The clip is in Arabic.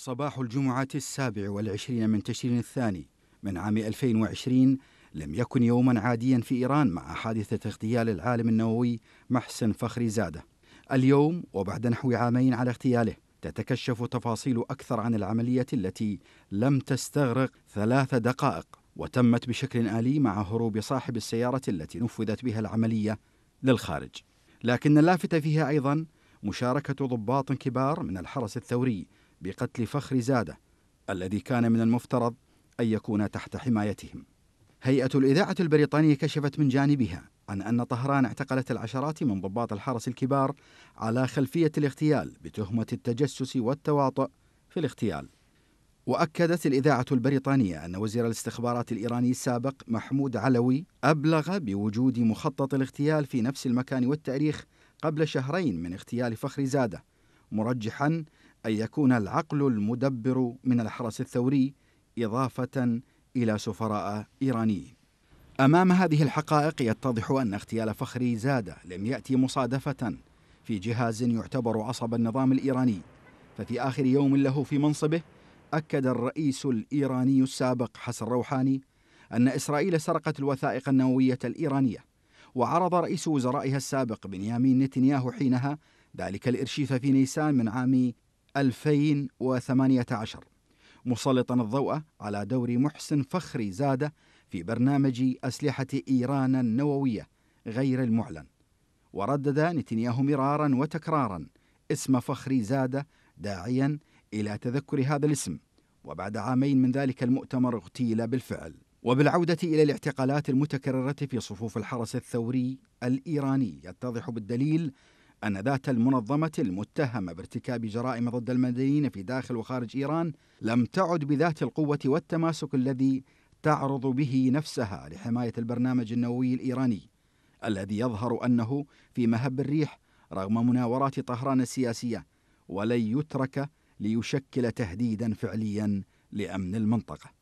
صباح الجمعة السابع والعشرين من تشرين الثاني من عام 2020 لم يكن يوما عاديا في إيران مع حادثة اغتيال العالم النووي محسن فخري زادة اليوم وبعد نحو عامين على اغتياله تتكشف تفاصيل أكثر عن العملية التي لم تستغرق ثلاث دقائق وتمت بشكل آلي مع هروب صاحب السيارة التي نفذت بها العملية للخارج لكن اللافت فيها أيضا مشاركة ضباط كبار من الحرس الثوري بقتل فخر زاده الذي كان من المفترض أن يكون تحت حمايتهم. هيئة الإذاعة البريطانية كشفت من جانبها عن أن طهران اعتقلت العشرات من ضباط الحرس الكبار على خلفية الاغتيال بتهمة التجسس والتواطؤ في الاغتيال. وأكدت الإذاعة البريطانية أن وزير الاستخبارات الإيراني السابق محمود علوي أبلغ بوجود مخطط الاغتيال في نفس المكان والتاريخ قبل شهرين من اغتيال فخر زاده مرجحا أن يكون العقل المدبر من الحرس الثوري إضافة إلى سفراء إيرانيين أمام هذه الحقائق يتضح أن اغتيال فخري زادة لم يأتي مصادفة في جهاز يعتبر عصب النظام الإيراني ففي آخر يوم له في منصبه أكد الرئيس الإيراني السابق حسن روحاني أن إسرائيل سرقت الوثائق النووية الإيرانية وعرض رئيس وزرائها السابق بنيامين نتنياهو حينها ذلك الإرشيف في نيسان من عام 2018 مسلطا الضوء على دور محسن فخري زاده في برنامج أسلحة إيران النووية غير المعلن وردد نتنياهو مرارا وتكرارا اسم فخري زادة داعيا إلى تذكر هذا الاسم وبعد عامين من ذلك المؤتمر اغتيل بالفعل وبالعودة إلى الاعتقالات المتكررة في صفوف الحرس الثوري الإيراني يتضح بالدليل أن ذات المنظمة المتهمة بارتكاب جرائم ضد المدنيين في داخل وخارج إيران لم تعد بذات القوة والتماسك الذي تعرض به نفسها لحماية البرنامج النووي الإيراني الذي يظهر أنه في مهب الريح رغم مناورات طهران السياسية ولن يترك ليشكل تهديدا فعليا لأمن المنطقة